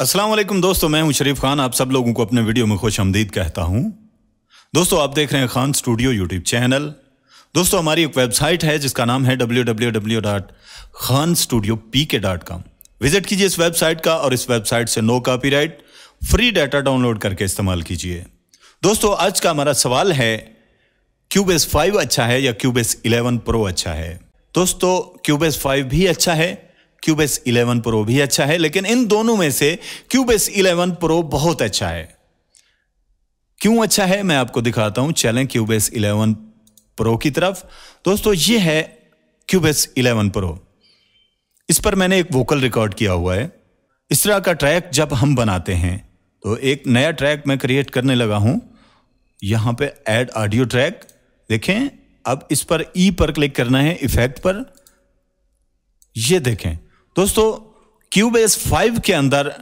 वालेकुम दोस्तों मैं हूं शरीफ खान आप सब लोगों को अपने वीडियो में खुश आमदीद कहता हूं दोस्तों आप देख रहे हैं खान स्टूडियो यूट्यूब चैनल दोस्तों हमारी एक वेबसाइट है जिसका नाम है W Khan studio P K dot com visit कीजिए इस वेबसाइट का और इस वेबसाइट से no copyright free data download करके इस्तेमाल कीजिए दोस्तों आज का हमारा सवाल है क्यूबेस फाइव अच्छा है या क्यूबेस इलेवन प्रो अच्छा है दोस्तों क्यूबेस फाइव भी अच्छा है क्यूबेस 11 प्रो भी अच्छा है लेकिन इन दोनों में से क्यूबेस 11 प्रो बहुत अच्छा है क्यों अच्छा है मैं आपको दिखाता हूं चलें क्यूबेस 11 प्रो की तरफ दोस्तों ये है क्यूबेस 11 प्रो इस पर मैंने एक वोकल रिकॉर्ड किया हुआ है इस तरह का ट्रैक जब हम बनाते हैं तो एक नया ट्रैक मैं क्रिएट करने लगा हूं यहां पे ऐड ऑडियो ट्रैक देखें अब इस पर ई e पर क्लिक करना है इफेक्ट पर ये देखें दोस्तों क्यूबेस फाइव के अंदर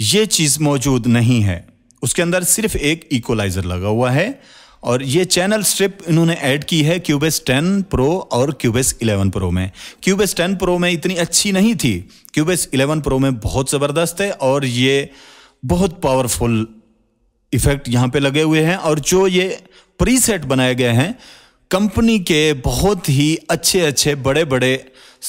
ये चीज़ मौजूद नहीं है उसके अंदर सिर्फ एक इक्वलाइज़र लगा हुआ है और ये चैनल स्ट्रिप इन्होंने ऐड की है क्यूबेस 10 प्रो और क्यूबेस 11 प्रो में क्यूबेस 10 प्रो में इतनी अच्छी नहीं थी क्यूबेस 11 प्रो में बहुत ज़बरदस्त है और ये बहुत पावरफुल इफ़ेक्ट यहाँ पे लगे हुए हैं और जो ये प्रीसेट बनाए गए हैं कंपनी के बहुत ही अच्छे अच्छे बड़े बड़े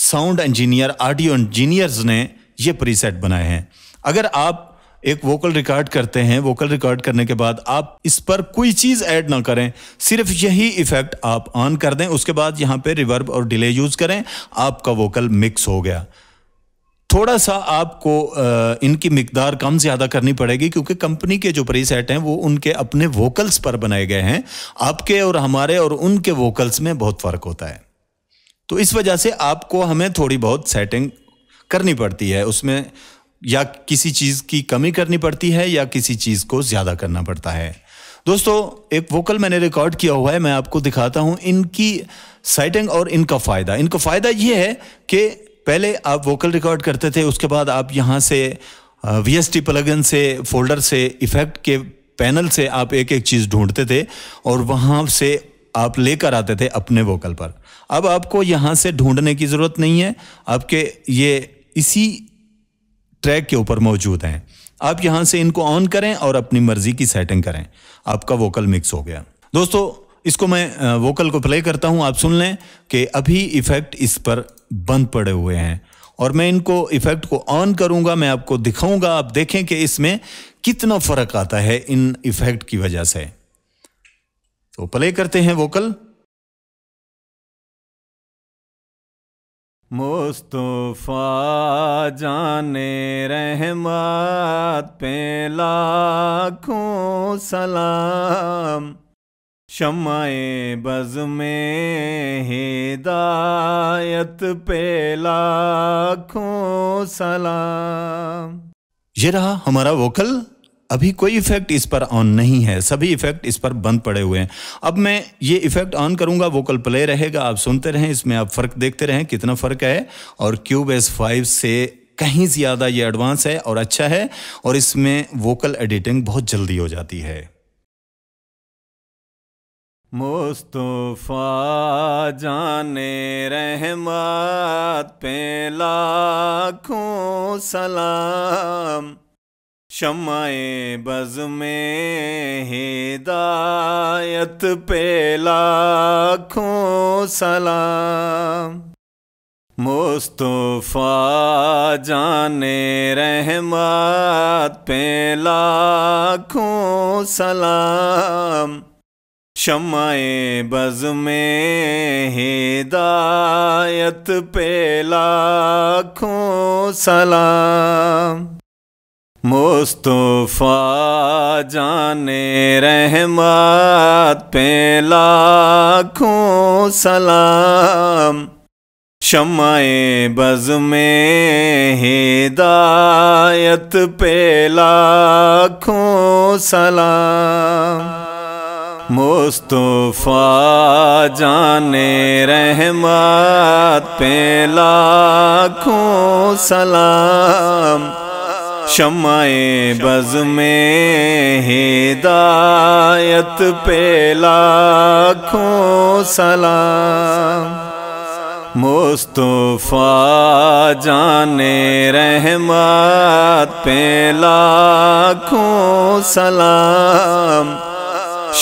साउंड इंजीनियर ऑडियो इंजीनियर्स ने ये प्रीसेट बनाए हैं अगर आप एक वोकल रिकॉर्ड करते हैं वोकल रिकॉर्ड करने के बाद आप इस पर कोई चीज़ ऐड ना करें सिर्फ यही इफ़ेक्ट आप ऑन कर दें उसके बाद यहाँ पे रिवर्ब और डिले यूज़ करें आपका वोकल मिक्स हो गया थोड़ा सा आपको इनकी मकदार कम ज़्यादा करनी पड़ेगी क्योंकि कंपनी के जो प्री सेट हैं वो उनके अपने वोकल्स पर बनाए गए हैं आपके और हमारे और उनके वोकल्स में बहुत फ़र्क होता है तो इस वजह से आपको हमें थोड़ी बहुत सेटिंग करनी पड़ती है उसमें या किसी चीज़ की कमी करनी पड़ती है या किसी चीज़ को ज़्यादा करना पड़ता है दोस्तों एक वोकल मैंने रिकॉर्ड किया हुआ है मैं आपको दिखाता हूँ इनकी सेटिंग और इनका फ़ायदा इनका फ़ायदा ये है कि पहले आप वोकल रिकॉर्ड करते थे उसके बाद आप यहाँ से वी एस टी प्लगन से फोल्डर से इफ़ेक्ट के पैनल से आप एक एक चीज़ ढूंढते थे और वहाँ से आप लेकर आते थे अपने वोकल पर अब आपको यहाँ से ढूंढने की ज़रूरत नहीं है आपके ये इसी ट्रैक के ऊपर मौजूद हैं आप यहाँ से इनको ऑन करें और अपनी मर्ज़ी की सेटिंग करें आपका वोकल मिक्स हो गया दोस्तों इसको मैं वोकल को प्ले करता हूँ आप सुन लें कि अभी इफ़ेक्ट इस पर बंद पड़े हुए हैं और मैं इनको इफ़ेक्ट को ऑन करूँगा मैं आपको दिखाऊँगा आप देखें कि इसमें कितना फ़र्क आता है इन इफ़ेक्ट की वजह से तो प्ले करते हैं वोकल मुस्तफ़ा जाने रहमत पे लाखों सलाम शमाए बज में हिदायत पे लाखों सलाम ये रहा हमारा वोकल अभी कोई इफेक्ट इस पर ऑन नहीं है सभी इफेक्ट इस पर बंद पड़े हुए हैं अब मैं ये इफेक्ट ऑन करूंगा वोकल प्ले रहेगा आप सुनते रहें इसमें आप फ़र्क देखते रहें कितना फ़र्क है और क्यूब एस फाइव से कहीं ज़्यादा ये एडवांस है और अच्छा है और इसमें वोकल एडिटिंग बहुत जल्दी हो जाती है मुस्तफ़ा जाने रहमत पे लाखों सलाम शमाए बज में हिदायत पे लाखों सलाम मुस्तफ़ा जाने रहमत पे लाखों सलाम शमाए बज में हिदायत पे लाखों सलाम मुस्तफ़ा जाने रहमत पे लाखों सलाम शमाए बज में हिदायत पे लाखों सलाम मुस्तफ़ा जाने रहमत पे लाखों सलाम शमाए बज में हिदायत पे लाखों सलाम मुस्तफ़ा जाने रहमत पे लाखों सलाम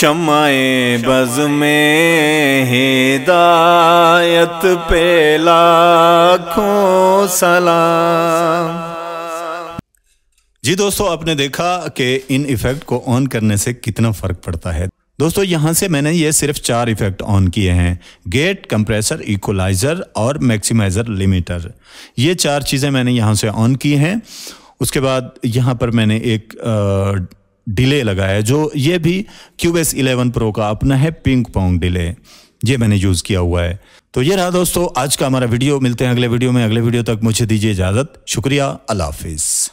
शमाए बज में हिदायत पे लाखों सलाम जी दोस्तों आपने देखा कि इन इफेक्ट को ऑन करने से कितना फ़र्क पड़ता है दोस्तों यहां से मैंने ये सिर्फ चार इफेक्ट ऑन किए हैं गेट कंप्रेसर इक्वलाइज़र और मैक्सिमाइज़र लिमिटर ये चार चीज़ें मैंने यहां से ऑन की हैं उसके बाद यहाँ पर मैंने एक डिले लगाया जो ये भी क्यू एस इलेवन प्रो का अपना है पिंक पोंग डिले ये मैंने यूज़ किया हुआ है तो ये रहा दोस्तों आज का हमारा वीडियो मिलते हैं अगले वीडियो में अगले वीडियो तक मुझे दीजिए इजाज़त शुक्रिया अल्लाह हाफिज़